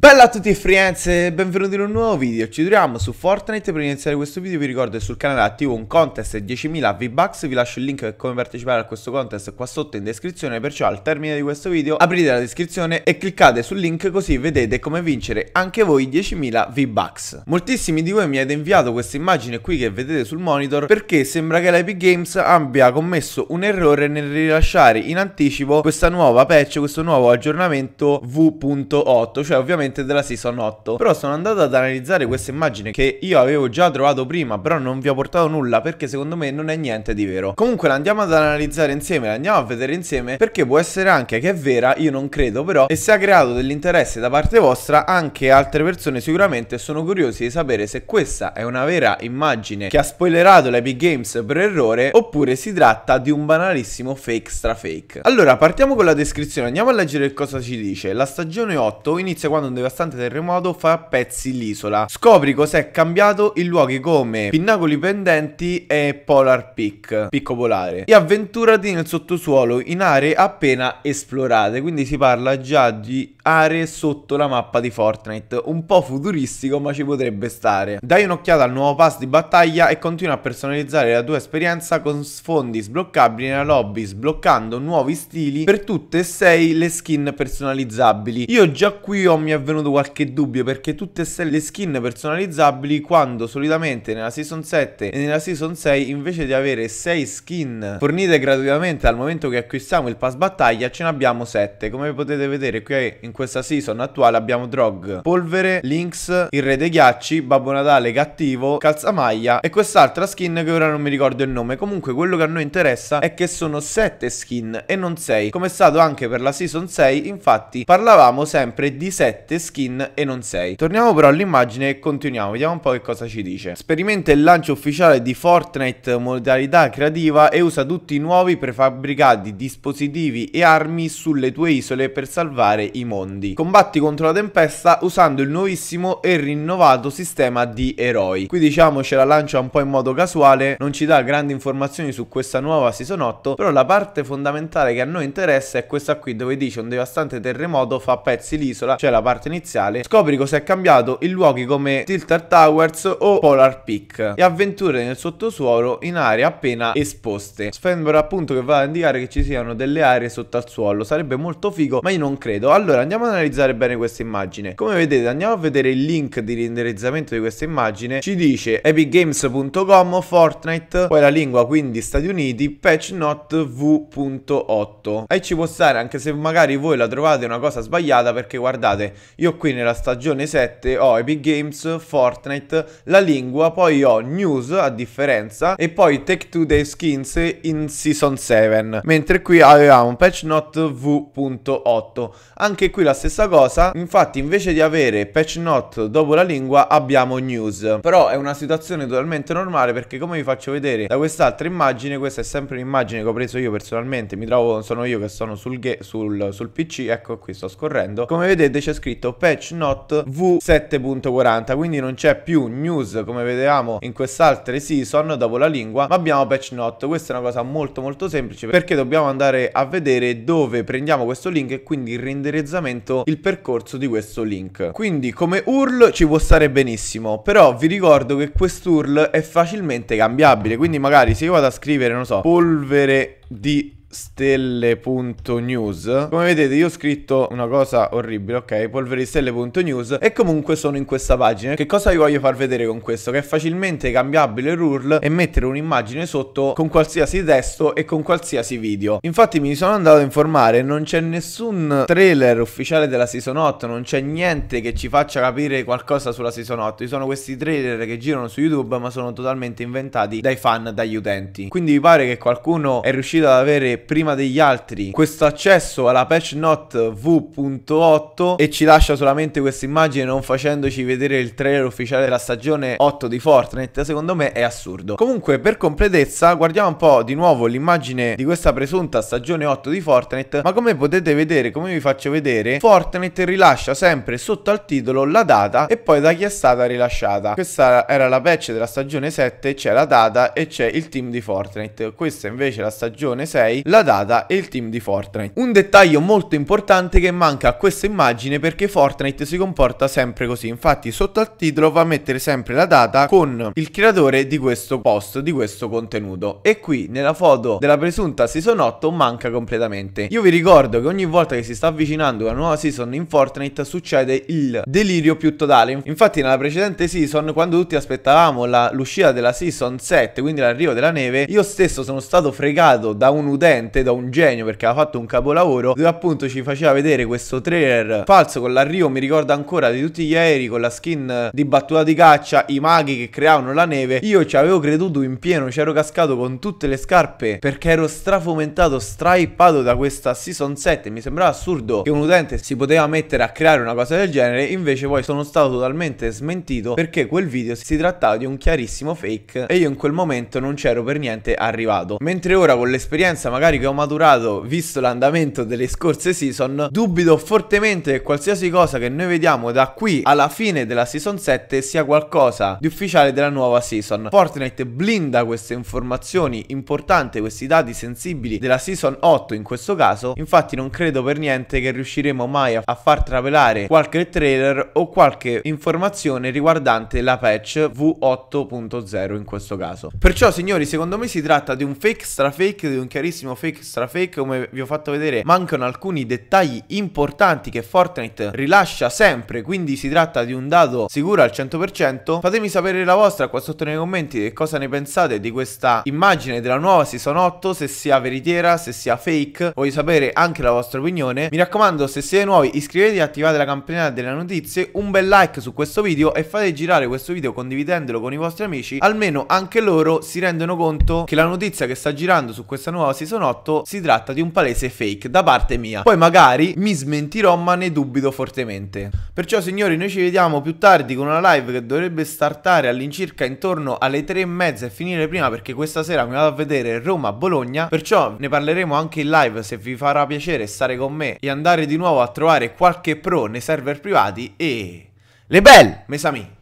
Bella a tutti friends e benvenuti in un nuovo video, ci troviamo su Fortnite per iniziare questo video vi ricordo che sul canale attivo un contest 10.000 V-Bucks vi lascio il link per come partecipare a questo contest qua sotto in descrizione perciò al termine di questo video aprite la descrizione e cliccate sul link così vedete come vincere anche voi 10.000 V-Bucks Moltissimi di voi mi avete inviato questa immagine qui che vedete sul monitor perché sembra che l'Epic Games abbia commesso un errore nel rilasciare in anticipo questa nuova patch, questo nuovo aggiornamento V.8 cioè ovviamente sicuramente della season 8 Però sono andato ad analizzare questa immagine che io avevo già trovato prima Però non vi ho portato nulla perché secondo me non è niente di vero Comunque la andiamo ad analizzare insieme, la andiamo a vedere insieme Perché può essere anche che è vera, io non credo però E se ha creato dell'interesse da parte vostra anche altre persone sicuramente sono curiosi di sapere se questa è una vera immagine che ha spoilerato l'Epic Games per errore Oppure si tratta di un banalissimo fake stra fake Allora partiamo con la descrizione, andiamo a leggere cosa ci dice La stagione 8 inizia quando devastante terremoto fa a pezzi l'isola. Scopri cos'è cambiato in luoghi come Pinnacoli Pendenti e Polar Peak, Picco Polare. E avventurati nel sottosuolo in aree appena esplorate, quindi si parla già di aree sotto la mappa di Fortnite. Un po' futuristico ma ci potrebbe stare. Dai un'occhiata al nuovo pass di battaglia e continua a personalizzare la tua esperienza con sfondi sbloccabili nella lobby, sbloccando nuovi stili per tutte e sei le skin personalizzabili. Io già qui ho, mi è venuto qualche dubbio perché tutte e sei le skin personalizzabili quando solitamente nella season 7 e nella season 6 invece di avere 6 skin fornite gratuitamente al momento che acquistiamo il pass battaglia ce ne abbiamo 7 come potete vedere qui in questa season attuale abbiamo Drog, Polvere, Lynx, il Re dei Ghiacci, Babbo Natale cattivo, Calzamaglia e quest'altra skin che ora non mi ricordo il nome. Comunque quello che a noi interessa è che sono 7 skin e non 6, come è stato anche per la season 6, infatti parlavamo sempre di 7 skin e non 6. Torniamo però all'immagine e continuiamo, vediamo un po' che cosa ci dice. Sperimenta il lancio ufficiale di Fortnite modalità creativa e usa tutti i nuovi prefabbricati, dispositivi e armi sulle tue isole per salvare i mondi mondi. Combatti contro la tempesta usando il nuovissimo e rinnovato sistema di eroi. Qui diciamo ce la lancia un po' in modo casuale, non ci dà grandi informazioni su questa nuova season 8, però la parte fondamentale che a noi interessa è questa qui dove dice un devastante terremoto fa pezzi l'isola, cioè la parte iniziale. Scopri cosa è cambiato in luoghi come Tilter Towers o Polar Peak e avventure nel sottosuolo in aree appena esposte. Sembra appunto che va a indicare che ci siano delle aree sotto al suolo, sarebbe molto figo ma io non credo. Allora andiamo ad analizzare bene questa immagine. Come vedete andiamo a vedere il link di renderizzamento di questa immagine. Ci dice epicgames.com Fortnite, poi la lingua quindi Stati Uniti, patch not v.8. E ci può stare anche se magari voi la trovate una cosa sbagliata perché guardate, io qui nella stagione 7 ho Epic Games, Fortnite, la lingua, poi ho News a differenza e poi Take to the Skins in Season 7, mentre qui avevamo patch not v.8. Anche qui qui la stessa cosa Infatti invece di avere patch note dopo la lingua abbiamo news Però è una situazione totalmente normale perché come vi faccio vedere da quest'altra immagine Questa è sempre un'immagine che ho preso io personalmente Mi trovo, sono io che sono sul, sul, sul pc Ecco qui sto scorrendo Come vedete c'è scritto patch note v7.40 Quindi non c'è più news come vedevamo in quest'altra season dopo la lingua Ma abbiamo patch note Questa è una cosa molto molto semplice Perché dobbiamo andare a vedere dove prendiamo questo link e quindi il renderizzamento aggiornamento il percorso di questo link. Quindi come URL ci può stare benissimo, però vi ricordo che quest'URL è facilmente cambiabile, quindi magari se io vado a scrivere, non so, polvere di stelle.news Come vedete io ho scritto una cosa orribile, ok? polveristelle.news E comunque sono in questa pagina Che cosa vi voglio far vedere con questo? Che è facilmente cambiabile l'URL E mettere un'immagine sotto con qualsiasi testo e con qualsiasi video Infatti mi sono andato a informare Non c'è nessun trailer ufficiale della Season 8 Non c'è niente che ci faccia capire qualcosa sulla Season 8 Ci sono questi trailer che girano su YouTube Ma sono totalmente inventati dai fan, dagli utenti Quindi vi pare che qualcuno è riuscito ad avere prima degli altri questo accesso alla patch note v.8 e ci lascia solamente questa immagine non facendoci vedere il trailer ufficiale della stagione 8 di Fortnite, secondo me è assurdo. Comunque per completezza guardiamo un po' di nuovo l'immagine di questa presunta stagione 8 di Fortnite, ma come potete vedere, come vi faccio vedere, Fortnite rilascia sempre sotto al titolo la data e poi da chi è stata rilasciata. Questa era la patch della stagione 7, c'è la data e c'è il team di Fortnite. Questa invece è la stagione 6, la data e il team di Fortnite. Un dettaglio molto importante che manca a questa immagine perché Fortnite si comporta sempre così, infatti sotto al titolo va a mettere sempre la data con il creatore di questo post, di questo contenuto. E qui nella foto della presunta season 8 manca completamente. Io vi ricordo che ogni volta che si sta avvicinando una nuova season in Fortnite succede il delirio più totale. Infatti nella precedente season quando tutti aspettavamo l'uscita della season 7, quindi l'arrivo della neve, io stesso sono stato fregato da un utente eccellente da un genio perché aveva fatto un capolavoro dove appunto ci faceva vedere questo trailer falso con l'arrivo mi ricordo ancora di tutti gli aerei con la skin di battuta di caccia i maghi che creavano la neve io ci avevo creduto in pieno ci ero cascato con tutte le scarpe perché ero strafomentato straipato da questa season 7 mi sembrava assurdo che un utente si poteva mettere a creare una cosa del genere invece poi sono stato totalmente smentito perché quel video si trattava di un chiarissimo fake e io in quel momento non c'ero per niente arrivato mentre ora con l'esperienza magari magari che ho maturato visto l'andamento delle scorse season, dubito fortemente che qualsiasi cosa che noi vediamo da qui alla fine della season 7 sia qualcosa di ufficiale della nuova season. Fortnite blinda queste informazioni importanti, questi dati sensibili della season 8 in questo caso, infatti non credo per niente che riusciremo mai a, far travelare qualche trailer o qualche informazione riguardante la patch V8.0 in questo caso. Perciò signori, secondo me si tratta di un fake strafake, di un chiarissimo fake strafake come vi ho fatto vedere mancano alcuni dettagli importanti che Fortnite rilascia sempre quindi si tratta di un dato sicuro al 100% fatemi sapere la vostra qua sotto nei commenti che cosa ne pensate di questa immagine della nuova season 8 se sia veritiera se sia fake voglio sapere anche la vostra opinione mi raccomando se siete nuovi iscrivetevi attivate la campanella delle notizie un bel like su questo video e fate girare questo video condividendolo con i vostri amici almeno anche loro si rendono conto che la notizia che sta girando su questa nuova season 8 Giovanotto si tratta di un palese fake da parte mia. Poi magari mi smentirò ma ne dubito fortemente. Perciò signori noi ci vediamo più tardi con una live che dovrebbe startare all'incirca intorno alle tre e mezza e finire prima perché questa sera mi vado a vedere Roma-Bologna. Perciò ne parleremo anche in live se vi farà piacere stare con me e andare di nuovo a trovare qualche pro nei server privati e... Le belle, mes amis